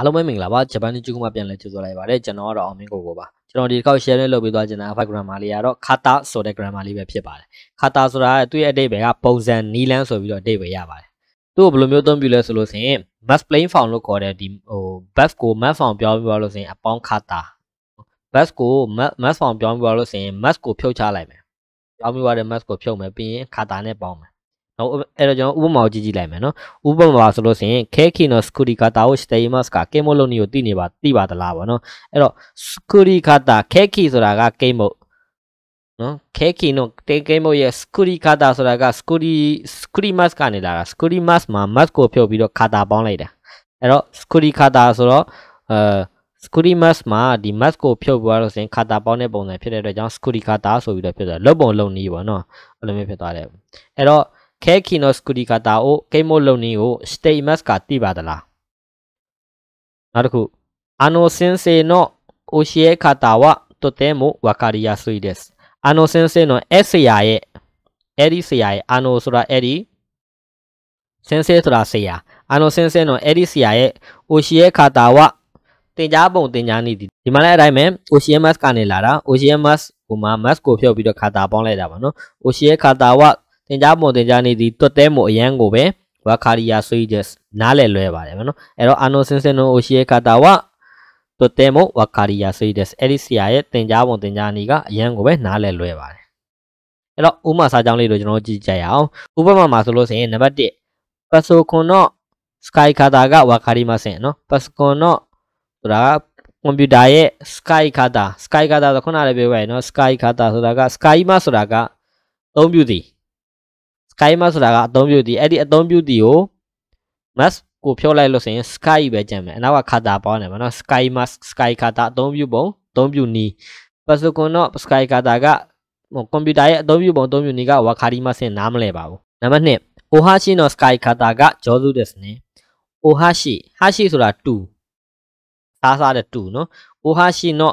အားလုံးပဲမင်္ဂလာပါဂျပန်နေကျူကမပြန်လဲကြိုဆိုလိုက်ပါတယ်ကျွန်တော်ကတော့အောင်မင်းကိုကိုပါကျွန်တော်ဒီကောက် share လေးလုပ်ပေးသွားချင်တာ file grammar လေးကတော့ kata ဆိုတဲ့ grammar လေးပဲဖြစ်ပါတယ် kata ဆိုတာသူ့ရဲ့အဓိပ္ပာယ်ကပုံစံနီးလန်းဆိုပြီးတော့အဓိပ္ပာယ်ရပါတယ်သူ့ကိုဘယ်လိုမျိုးအသုံးပြုလဲဆိုလို့ဆိုရင် mass plain form လို့ခေါ်တဲ့ဒီဟို bus ကို mass form ပြောင်းပြီးပါလို့ဆိုရင်အပေါင်း kata bus ကို mass form ပြောင်းပြီးပါလို့ဆိုရင် mass ကိုဖြုတ်ချလိုက်မယ်ပြောင်းပြီးပါတဲ့ mass ကိုဖြုတ်မယ်ပြီးရင် kata နဲ့ပေါင်းမယ်နော်အဲ့တော့ကျွန်တော်ဥပမာကိုကြည့်ကြည့်လိုက်မယ်နော်ဥပမာဆိုလို့ဆိုရင်ခဲခီနော်စကူရီကာတာကိုစတေမတ်စ်ကကိမုတ်လုံးကြီးကိုသိနေပါသိပါသလားဗောနော်အဲ့တော့စကူရီကာတာခဲခီဆိုတာကကိမုတ်နော်ခဲခီနော်တေကိမုတ်ရဲ့စကူရီကာတာဆိုတာကစကူရီစကူရီမတ်ကနေလာတာစကူရီမတ်မှာမတ်ကိုဖြုတ်ပြီးတော့ကာတာပေါင်းလိုက်တာအဲ့တော့စကူရီကာတာဆိုတော့အဲစကူရီမတ်မှာဒီ mask ကိုဖြုတ်ပွားလို့ဆိုရင်ခါတာပေါင်းတဲ့ပုံစံဖြစ်တဲ့အတွက်ကြောင့်စကူရီခါတာဆိုပြီးတော့ဖြစ်သွားတယ်လုံပုံလုံနည်းပေါ့နော်အဲ့လိုမျိုးဖြစ်သွားတယ်အဲ့တော့ခဲခီနော့စကူဒီကာတာအိုကိမိုလုံနီကိုစတေမတ်ကတိပါသလားနောက်တစ်ခုအနိုစင်စေနော့အိုရှီယေကာတာဝတိုတဲမိုဝါကာရီယာဆွီဒက်စ်အနိုစင်စေနော့အဲ့ဆရာရဲ့အဲ့ဒီဆရာရဲ့အနိုဆိုတာအဲ့ဒီစင်စေဆိုတာဆရာအနိုစင်စေနော့အဲ့ဒီဆရာရဲ့အိုရှီယေကာတာဝတင်ကြားပုံတင်ကြားနေသည်ဒီမှာလည်းအတိုင်းပဲ OCMS ကနေလာတာ OCMS ဟိုမှာ mask ကိုဖြုတ်ပြီးတော့ခါတာပေါင်းလိုက်တာပါနော် OCS ခါတာဝတင်ကြားပုံတင်ကြားနေသည့်တွတ်တဲမို့အရန်ကိုပဲဝါခါရီယာဆွေဂျက် နားလည်လွဲပါတယ်မနော်အဲ့တော့အာနိုစင်စင်နိုအိုရှီယကာတာဝတွတ်တဲမို့ဝါခါရီယာဆွေဂျက်အဲ့ဒီဆရာရဲ့တင်ကြားပုံတင်ကြားနေကအရန်ကိုပဲနားလည်လွဲပါတယ်အဲ့တော့ဥမာစာကြောင်းလေးတို့ကျွန်တော်ကြည့်ကြရအောင်ဥပမာမှာဆိုလို့ဆိုရင်နံပါတ်1ပဆိုခွန်တော့ sky ခါတာကဝါခါရီမဆင်နော်ပစကွန်တော့ဆိုတာကွန်ပျူတာရဲ့ sky ခါတာ sky ခါတာဆိုခုနလည်းပြောခဲ့ရနော် sky ခါတာဆိုတာက sky မဆိုတာကအသုံးပြုသည် sky map ဆိုတာကအသုံးပြုသည်အဲ့ဒီအသုံးပြုသည်ကို mass ကိုဖြောလိုက်လို့ဆိုရင် sky ပဲကြံမယ်အနောက်ကခါတာပေါင်းတယ်ဗောနော် sky mask sky ခါတာအသုံးပြုပုံအသုံးပြုနီးပါစကွန်တော့ sky ခါတာကကွန်ပျူတာရဲ့အသုံးပြုပုံအသုံးပြုနီးကဝါခါဒီမဆင်နားမလဲပါဘူးနံပါတ်1 ohashi no sky ခါတာကဂျောစုですね ohashi hashi ဆိုတာ2စားစားတဲ့2เนาะ ohashi no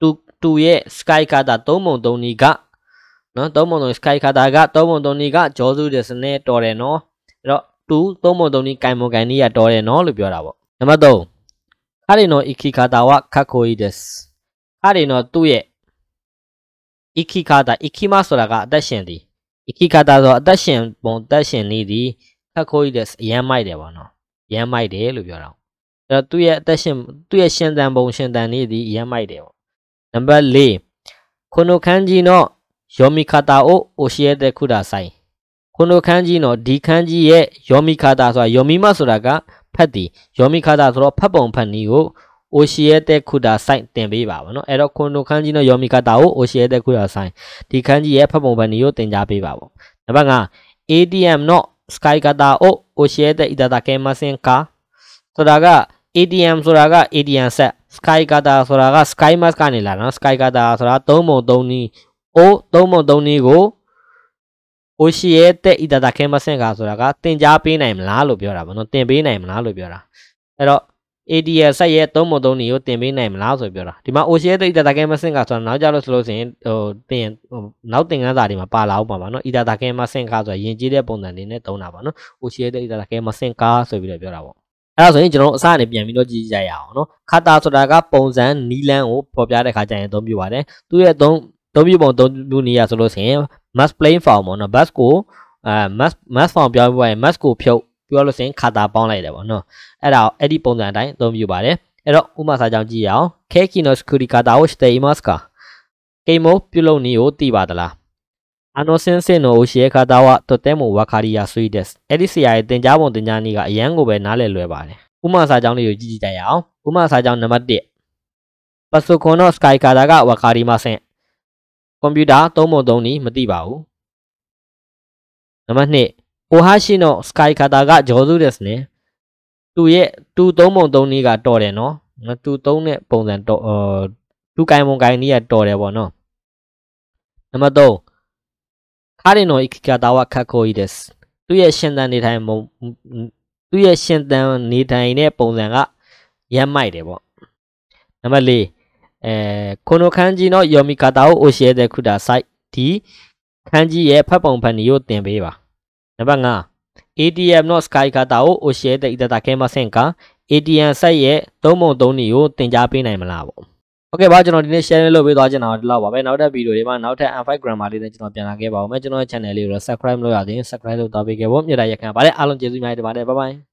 2 2ရဲ့ sky ခါတာ3ပုံ3နီးကနော်3ပုံ3 sky ခါတာက3ပုံ3နီးကဂျောစုတဲ့စနဲ့တော်တယ်နော်အဲ့တော့2 3ပုံ3နီးကင်မွန်ကန်နီးကတော်တယ်နော်လို့ပြောတာပေါ့နံပါတ်3ခါရီနော် iki ခါတာဝခတ်ခိုဤですခါရီနော် သူ့ရဲ့ iki ခါတာ iki မဆိုတာကအသက်ရှင်သည် iki ခါတာဆိုအသက်ရှင်ပုံအသက်ရှင်နေသည်ခတ်ခိုဤですအရန်မိုက်တယ်ပေါ့နော်ရန်မိုက်တယ်လို့ပြောတာအဲ့တော့သူ့ရဲ့အသက်ရှင်သူ့ရဲ့ရှင်သန်ပုံရှင်သန်နေသည်ရန်မိုက်တယ်ပေါ့နံပါတ်4ခုနိုခန်းကြီးနော်ယောမိခတာအိုအိုရှိရတဲ့ခုတာဆိုင်ခုနိုခန်းကြီးနော်ဒီခန်းကြီးရဲ့ယောမိခတာဆိုတာယောမိမဆိုတာကဖတ်တီယောမိခတာဆိုတော့ဖတ်ပုံဖတ်နည်းကိုအိုရှိရတဲ့ခုတာဆိုင်တင်ပေးပါဗောနော်အဲ့တော့ခုနိုခန်းကြီးနော်ယောမိခတာကိုအိုရှိရတဲ့ခုတာဆိုင်ဒီခန်းကြီးရဲ့ဖတ်ပုံဖတ်နည်းကိုတင် जा ပေးပါဗောနံပါတ်5 ATM နော် Sky ကတာအိုအိုရှိရတဲ့ဣဒတာကဲမစင်ကာဆိုတာက ATM ဆိုတာက ATM set Sky ကတာဆိုတာက Sky Mask ကနေလာနော် Sky ကတာဆိုတာ၃ပုံ၃နည်းအိုသုံးပုံသုံးနည်းကိုအိုရှိရဲ့တဲ့ဤတာတာခဲမဆင့်ကဆိုတာကတင် जा ပေးနိုင်မလားလို့ပြောတာဗောနော်တင်ပေးနိုင်မလားလို့ပြောတာအဲ့တော့ ADL ဆက်ရဲ့သုံးပုံသုံးနည်းကိုတင်ပေးနိုင်မလားဆိုပြောတာဒီမှာ OCA တဲ့ data game machine ကဆိုတော့နောက်ကြလို့ဆိုလို့ဆိုရင်ဟိုတင်နောက်တင်ကန်းစာတွေမှာပါလာအောင်ပါပါနော် data game machine ကဆိုရင်ယဉ်ကျေးတဲ့ပုံစံလေးနဲ့သုံးတာပါနော် OCA တဲ့ data game machine ကဆိုပြီးတော့ပြောတာပေါ့အဲ့ဒါဆိုရင်ကျွန်တော်အစအနေပြန်ပြီးတော့ကြည့်ကြရအောင်နော်ခါတာဆိုတာကပုံစံနီလန်းကိုပေါ်ပြတဲ့ခါကျရင်အသုံးပြုပါတယ်သူ့ရဲ့အသုံးသုံးပြုပုံသုံးပြုနေရဆိုလို့ဆိုရင် mass plane form ပေါ့နော် bus ကိုအဲ mass mass form ပြောပြရင် mass ကိုဖြုတ်ပြောလို့ဆိုရင်ခါတာပေါင်းလိုက်တယ်ပေါ့နော်အဲ့ဒါအဲ့ဒီပုံစံအတိုင်းအသုံးပြုပါတယ်အဲ့တော့ဥပမာစာကြောင်းကြည့်ရအောင် cake no security card ကို stay mask က game ပြုလုပ်နည်းကိုသိပါသလားအနောစင်စင်တို့ရှေခါတာဝတတဲမဝါခါရီယာဆွေးဒက်အဲ့ဒီဆရာရဲ့တင် जा ပုံတင် जा နည်းကအရန်ကိုပဲနားလည်လွယ်ပါတယ်ဥမာစာကြောင်းလေးကိုကြည့်ကြည့်ကြရအောင်ဥမာစာကြောင်းနံပါတ်1ပစုခွန်တော့ sky ခါတာကဝါခါရီမဆင်ကွန်ပျူတာသုံးပုံသုံးနည်းမသိပါဘူးနံပါတ်2 Ohashi no Sky Kata ကဂျောစုですねသူရဲ့သူသုံးပုံသုံးနည်းကတော်တယ်နော်သူသုံးတဲ့ပုံစံတော်သူကိုင်ပုံကိုင်နည်းကတော်တယ်ပေါ့နော်နံပါတ်3彼の生き方はかっこいいです。သူ့ရဲ့ရှင်သန်နေထိုင်ပုံသူ့ရဲ့ရှင်သန်နေထိုင်တဲ့ပုံစံကရမ်းမိုက်တယ်ပေါ့။နံပါတ်えー、この漢字の読み方を教えてください。D、漢字へパポンパニを点べば。ナンバー5、ATM の使い方を教えていただけませんか ?ATM サイへどうもどうにを点じゃべないまらぼ。Okay ပါကျွန်တော်ဒီနေ့ share လုပ်ပေးသွားချင်တာဒီလောက်ပါပဲနောက်ထပ် video တွေမှာနောက်ထပ် M5 grammar လေးနဲ့ကျွန်တော်ပြန်လာခဲ့ပါဦးမယ်ကျွန်တော်ရဲ့ channel လေးကို subscribe လုပ်ရသေးရင် subscribe လုပ်သွားပေးခဲ့ဖို့မြတ်တာရက်ခံပါတယ်အားလုံးကျေးဇူးများတင်ပါတယ် bye bye